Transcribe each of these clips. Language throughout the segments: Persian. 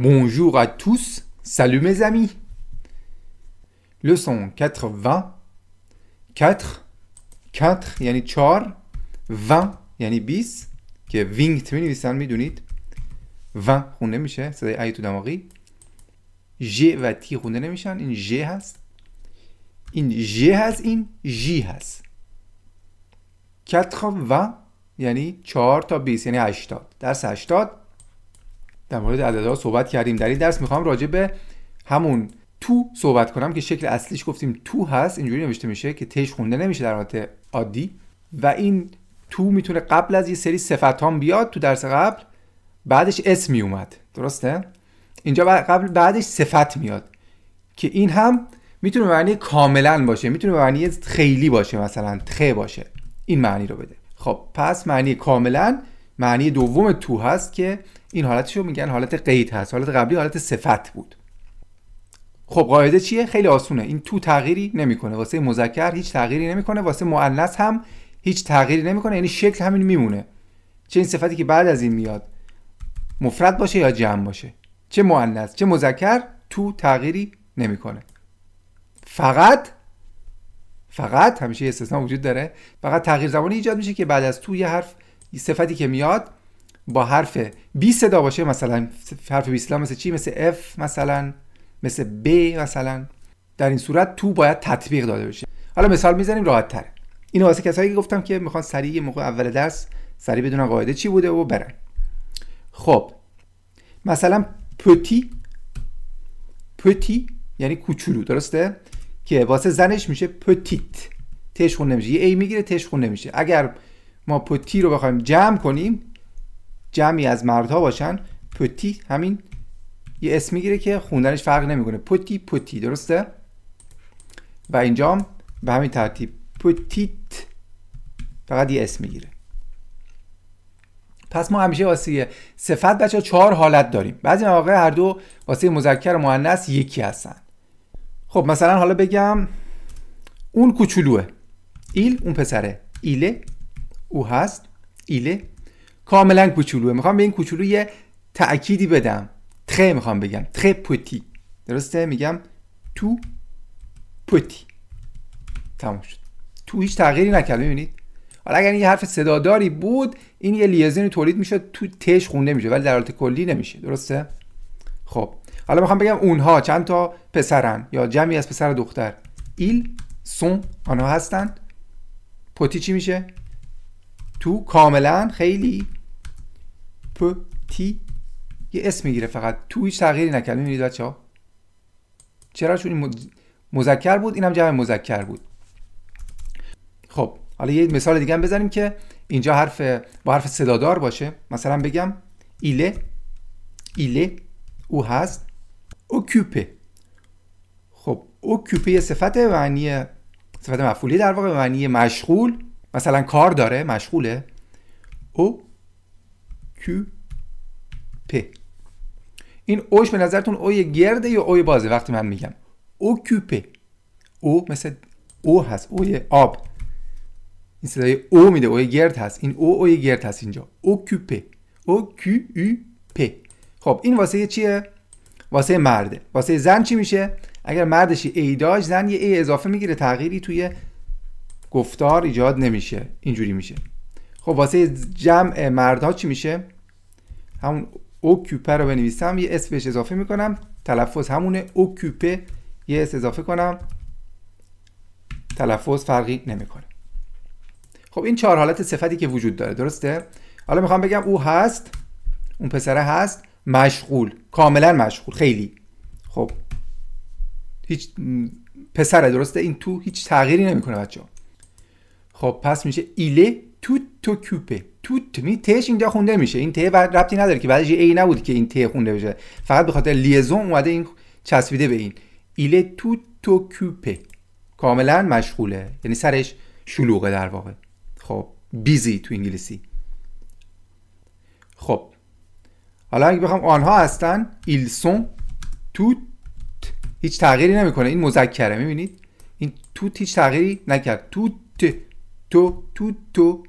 Bonjour à tous, salut mes amis. Leçon 80 4 4 یعنی 4 20 یعنی 20 که وینگت می نویسن میدونید 20 خونده میشه صدای ای تو دماغی ژ و تی خونده نمیشن این ژ هست این ژ هست این ژ هست 4 80 یعنی 4 تا 20 یعنی 80 درس 80 در مورد عددها صحبت کردیم در این درس میخوام راجع به همون تو صحبت کنم که شکل اصلیش گفتیم تو هست اینجوری نوشته میشه که تش خونده نمیشه در حالت عادی و این تو میتونه قبل از یه سری صفت بیاد تو درس قبل بعدش اسم میومد درسته اینجا قبل بعدش صفت میاد که این هم میتونه معنی کاملا باشه میتونه معنی خیلی باشه مثلا ته باشه این معنی رو بده خب پس معنی کاملا معنی دوم تو هست که این حالتشو میگن حالت قید هست حالت قبلی حالت صفت بود خب قاعده چیه خیلی آسونه این تو تغییری نمیکنه واسه مذکر هیچ تغییری نمیکنه واسه مؤنث هم هیچ تغییری نمیکنه یعنی شکل همین میمونه چه این صفتی که بعد از این میاد مفرد باشه یا جمع باشه چه مؤنث چه مذکر تو تغییری نمیکنه فقط فقط همیشه استثنا وجود داره فقط تغییر زبانی ایجاد میشه که بعد از تو یه حرف صفتی که میاد با حرف بی صدا باشه مثلا حرف بی صدا مثل چی مثل F مثلا مثل B مثلا در این صورت تو باید تطبیق داده بشه حالا مثال میزنیم راحت تر. اینو واسه کسایی که گفتم که میخوان سریع موقع اول درس سریع بدون قاعده چی بوده و برن خب مثلا پتی پتی یعنی کوچولو درسته که واسه زنش میشه پتیت تش نمیشه یه ای میگیره تش نمیشه اگر ما پتی رو بخوایم جمع کنیم جمعی از مردها باشن پتی همین یه اسم میگیره که خوندنش فرق نمیکنه پتی پتی درسته و اینجا به همین ترتیب پتیت فقط یه اسم میگیره پس ما همیشه واسه صفت بچه چهار حالت داریم بعضی مواقع هر دو واسه مذکر و مؤنث یکی هستن خب مثلا حالا بگم اون کوچولوه ایل اون پسره ایله او هست ایله کاملا کوچولوه میخوام به این کوچولو یه تأکیدی بدم تر میخوام بگم تر پوتی درسته میگم تو پوتی تموم شد تو هیچ تغییری نکرد میبینید حالا اگر این یه حرف صداداری بود این یه لیزون تولید میشد تو تش خونده میشه ولی در حالت کلی نمیشه درسته خب حالا میخوام بگم اونها چند تا پسرن یا جمعی از پسر دختر ایل سون آنها هستن پوتی چی میشه تو کاملا خیلی پتی یه اسم میگیره فقط تو هیچ تغییری نکرد میبینید بچه ها چرا چون این مذکر بود اینم جمع مذکر بود خب حالا یه مثال دیگه هم بزنیم که اینجا حرف با حرف صدادار باشه مثلا بگم ایله ایله او هست اوکیپه خب اوکیپه یه صفت معنی صفت مفعولی در واقع معنی مشغول مثلا کار داره مشغوله او کیو پ این اوش به نظرتون اوی گرده یا اوی بازه وقتی من میگم او کیو پ او مثل او هست اوی آب این صدای او میده اوی گرد هست این او اوی گرد هست اینجا او کیو پ او کیو پ خب این واسه چیه واسه مرده واسه زن چی میشه اگر مردشی ایداج زن یه ای اضافه میگیره تغییری توی گفتار ایجاد نمیشه اینجوری میشه خب واسه جمع مردها چی میشه همون اوکیوپه رو بنویسم یه اس بهش اضافه میکنم تلفظ همونه اوکیوپه یه اس اضافه کنم تلفظ فرقی نمیکنه خب این چهار حالت صفتی که وجود داره درسته حالا میخوام بگم او هست اون پسره هست مشغول کاملا مشغول خیلی خب هیچ پسره درسته این تو هیچ تغییری نمیکنه بچه خب پس میشه ایله تو کوپه توت می یعنی تش اینجا خونده میشه این ته ربطی نداره که بعدش ای نبود که این ته خونده بشه فقط به خاطر لیزون اومده این چسبیده به این ایله تو کوپه کاملا مشغوله یعنی سرش شلوغه در واقع خب بیزی تو انگلیسی خب حالا اگه بخوام آنها هستن ایلسون توت هیچ تغییری نمیکنه این مذکره میبینید این توت هیچ تغییری نکرد توت تو تو تو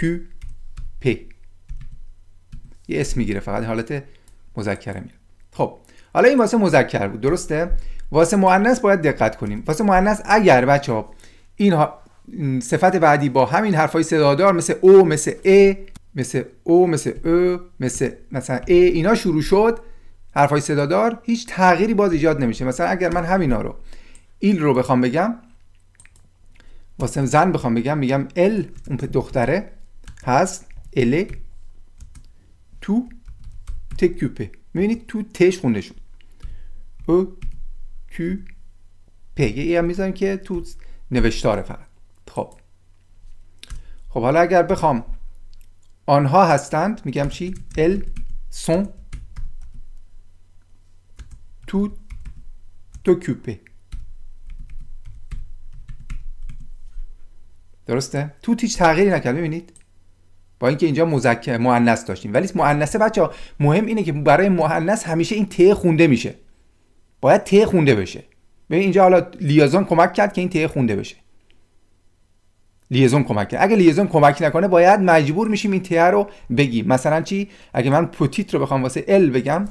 کو پ یه اسم میگیره فقط حالت مذکره میاد. خب حالا این واسه مذکر بود درسته واسه مؤنث باید دقت کنیم واسه مؤنث اگر بچه این صفت بعدی با همین حرفای صدادار مثل او مثل ا مثل او مثل او مثل مثلا ا اینا شروع شد حرفای صدادار هیچ تغییری باز ایجاد نمیشه مثلا اگر من همینا رو ایل رو بخوام بگم واسه زن بخوام بگم میگم ال اون دختره هست ال تو تکیوپه میبینید تو تش خونده شد او کی پی ای هم میزنیم که تو نوشتاره فقط خب خب حالا اگر بخوام آنها هستند میگم چی ال سون تو تو درسته تو هیچ تغییری نکرد ببینید با اینکه اینجا مذکر مؤنث داشتیم ولی مؤنثه بچه مهم اینه که برای مؤنث همیشه این ته خونده میشه باید ته خونده بشه ببین اینجا حالا لیازون کمک کرد که این ته خونده بشه لیزون کمک کرد اگه لیزون کمک نکنه باید مجبور میشیم این ته رو بگیم مثلا چی اگه من پوتیت رو بخوام واسه ال بگم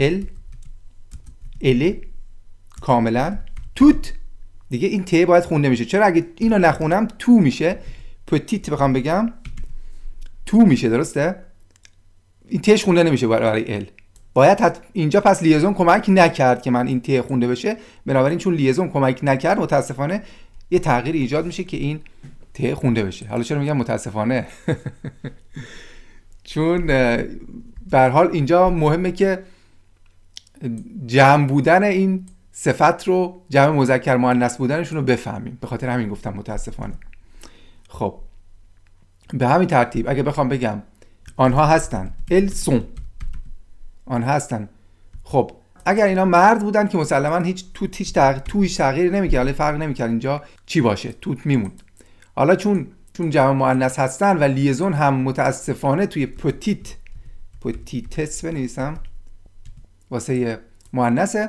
ال ال کاملا توت دیگه این ته باید خونده میشه چرا اگه اینو نخونم تو میشه پتیت بخوام بگم تو میشه درسته این تش خونده نمیشه برای ال باید اینجا پس لیزون کمک نکرد که من این ته خونده بشه بنابراین چون لیزون کمک نکرد متاسفانه یه تغییر ایجاد میشه که این ته خونده بشه حالا چرا میگم متاسفانه چون به حال اینجا مهمه که جمع بودن این صفت رو جمع مذکر مؤنث بودنشون رو بفهمیم به خاطر همین گفتم متاسفانه خب به همین ترتیب اگه بخوام بگم آنها هستن ال سون آنها هستن خب اگر اینا مرد بودن که مسلما هیچ تو هیچ تغ... تو هیچ تغییری نمیکرد حالا فرق نمیکرد اینجا چی باشه توت میموند حالا چون چون جمع مؤنث هستن و لیزون هم متاسفانه توی پتیت پتیتس بنویسم واسه مؤنثه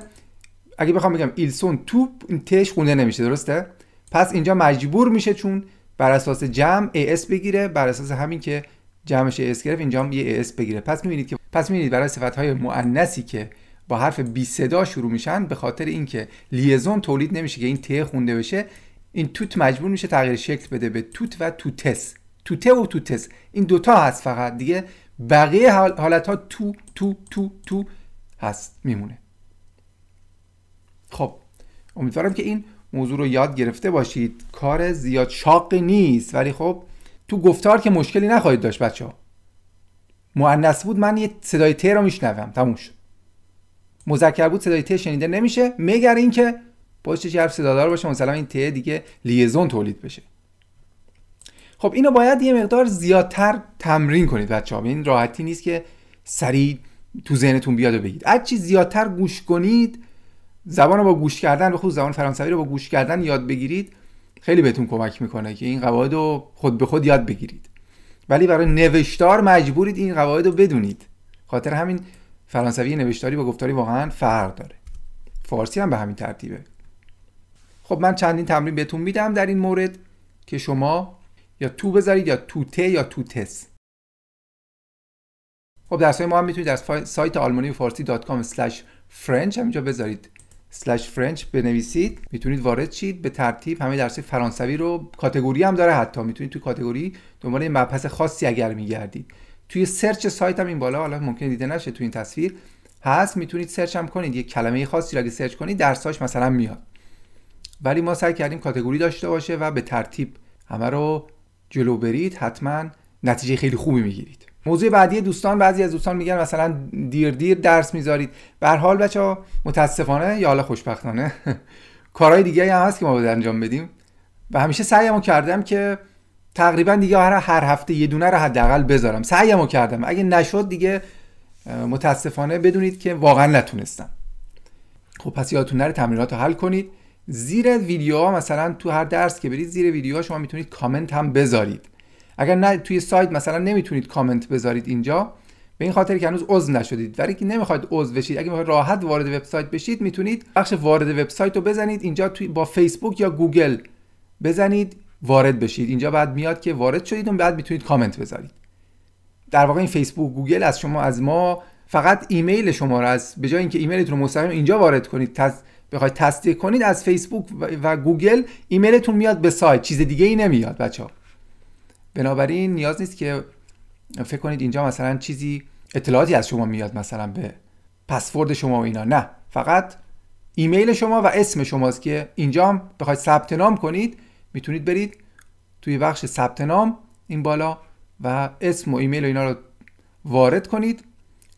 اگه بخوام بگم ایلسون توپ این تش خونده نمیشه درسته پس اینجا مجبور میشه چون بر اساس جمع اس بگیره بر اساس همین که جمعش اس گرفت اینجا هم یه اس بگیره پس میبینید که پس میبینید برای صفت های مؤنثی که با حرف بی صدا شروع میشن به خاطر اینکه لیزون تولید نمیشه که این ته خونده بشه این توت مجبور میشه تغییر شکل بده به توت و توتس توته و توتس این دوتا هست فقط دیگه بقیه حالت ها تو تو تو تو هست میمونه خب امیدوارم که این موضوع رو یاد گرفته باشید کار زیاد شاقی نیست ولی خب تو گفتار که مشکلی نخواهید داشت بچه ها بود من یه صدای ته رو میشنوم تموم شد مذکر بود صدای ته شنیده نمیشه مگر اینکه پشت چه حرف صدادار باشه مثلا این ته دیگه لیزون تولید بشه خب اینو باید یه مقدار زیادتر تمرین کنید بچه ها این یعنی راحتی نیست که سریع تو ذهنتون بیاد و بگید هرچی زیادتر گوش کنید زبان رو با گوش کردن به خود زبان فرانسوی رو با گوش کردن یاد بگیرید خیلی بهتون کمک میکنه که این قواعد رو خود به خود یاد بگیرید ولی برای نوشتار مجبورید این قواعد رو بدونید خاطر همین فرانسوی نوشتاری با گفتاری واقعا فرق داره فارسی هم به همین ترتیبه خب من چندین تمرین بهتون میدم در این مورد که شما یا تو بذارید یا توته یا توتس خب درس ما هم میتونید از سایت آلمانی و فارسی دات کام همینجا بذارید slash french بنویسید میتونید وارد شید به ترتیب همه درس فرانسوی رو کاتگوری هم داره حتی میتونید تو کاتگوری دنبال این مبحث خاصی اگر میگردید توی سرچ سایت هم این بالا حالا ممکن دیده نشه تو این تصویر هست میتونید سرچ هم کنید یه کلمه خاصی رو اگه سرچ کنید درساش مثلا میاد ولی ما سعی کردیم کاتگوری داشته باشه و به ترتیب همه رو جلو برید حتما نتیجه خیلی خوبی میگیرید موضوع بعدی دوستان بعضی از دوستان میگن مثلا دیر دیر درس میذارید به حال بچه متاسفانه یا حالا خوشبختانه کارهای دیگه هم هست که ما باید انجام بدیم و همیشه سعیمو کردم که تقریبا دیگه هر هر هفته یه دونه رو حداقل بذارم سعیمو کردم اگه نشد دیگه متاسفانه بدونید که واقعا نتونستم خب پس یادتون نره تمرینات حل کنید زیر ویدیوها مثلا تو هر درس که برید زیر ویدیوها شما میتونید کامنت هم بذارید اگر نه توی سایت مثلا نمیتونید کامنت بذارید اینجا به این خاطر که هنوز عضو نشدید ولی که نمیخواید عضو بشید اگه میخواید راحت وارد وبسایت بشید میتونید بخش وارد وبسایت رو بزنید اینجا توی با فیسبوک یا گوگل بزنید وارد بشید اینجا بعد میاد که وارد شدید و بعد میتونید کامنت بذارید در واقع این فیسبوک گوگل از شما از ما فقط ایمیل شما رو از به جای اینکه ایمیلتون رو مستقیم اینجا وارد کنید تز... بخواید تصدیق کنید از فیسبوک و, و گوگل ایمیلتون میاد به سایت چیز دیگه ای نمیاد بچه‌ها بنابراین نیاز نیست که فکر کنید اینجا مثلا چیزی اطلاعاتی از شما میاد مثلا به پسورد شما و اینا نه فقط ایمیل شما و اسم شماست که اینجا هم بخواید ثبت نام کنید میتونید برید توی بخش ثبت نام این بالا و اسم و ایمیل و اینا رو وارد کنید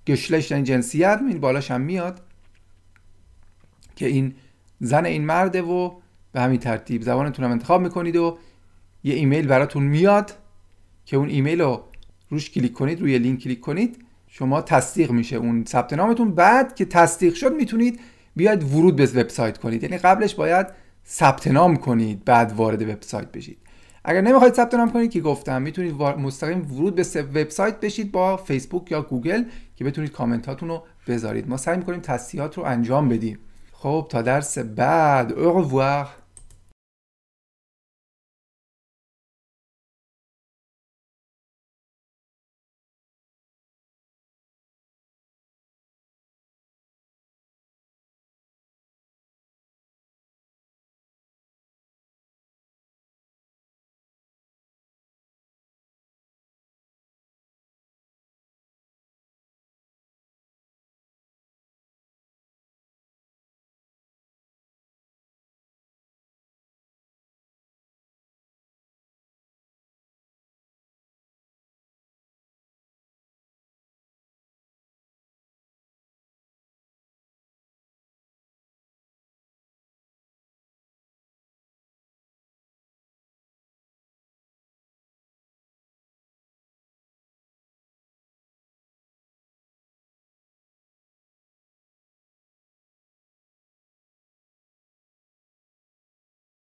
گشلش یعنی جنسیت این بالاش هم میاد که این زن این مرده و به همین ترتیب زبانتون هم انتخاب میکنید و یه ایمیل براتون میاد که اون ایمیل رو روش کلیک کنید روی لینک کلیک کنید شما تصدیق میشه اون ثبت نامتون بعد که تصدیق شد میتونید بیاید ورود به وبسایت کنید یعنی قبلش باید ثبت نام کنید بعد وارد وبسایت بشید اگر نمیخواید ثبت نام کنید که گفتم میتونید مستقیم ورود به وبسایت بشید با فیسبوک یا گوگل که بتونید کامنت هاتون رو بذارید ما سعی میکنیم تصدیقات رو انجام بدیم خب تا درس بعد